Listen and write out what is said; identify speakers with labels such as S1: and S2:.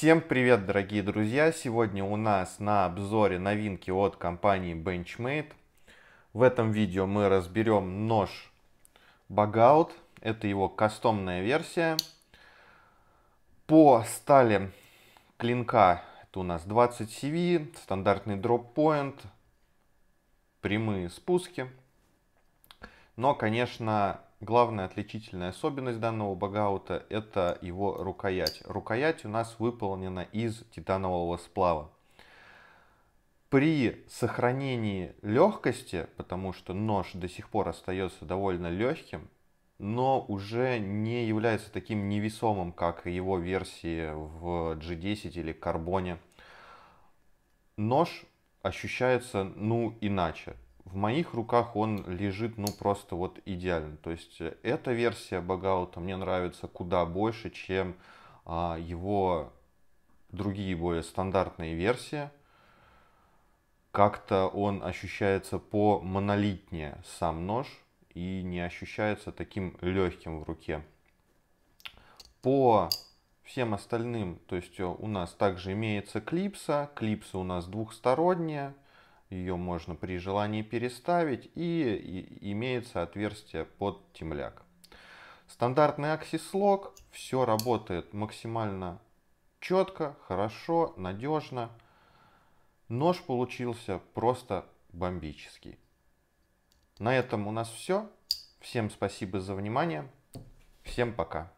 S1: Всем привет, дорогие друзья! Сегодня у нас на обзоре новинки от компании Benchmade. В этом видео мы разберем нож Bugout. Это его кастомная версия. По стали клинка это у нас 20 CV, стандартный дроп-поинт, прямые спуски. Но, конечно, Главная отличительная особенность данного багаута – это его рукоять. Рукоять у нас выполнена из титанового сплава. При сохранении легкости, потому что нож до сих пор остается довольно легким, но уже не является таким невесомым, как его версии в G10 или Карбоне. Нож ощущается ну иначе в моих руках он лежит, ну, просто вот идеально. То есть э, эта версия багаута мне нравится куда больше, чем а, его другие более стандартные версии. Как-то он ощущается по монолитнее сам нож и не ощущается таким легким в руке. По всем остальным, то есть э, у нас также имеется клипса. клипсы у нас двухсторонняя. Ее можно при желании переставить и имеется отверстие под темляк. Стандартный аксислог, все работает максимально четко, хорошо, надежно. Нож получился просто бомбический. На этом у нас все. Всем спасибо за внимание. Всем пока.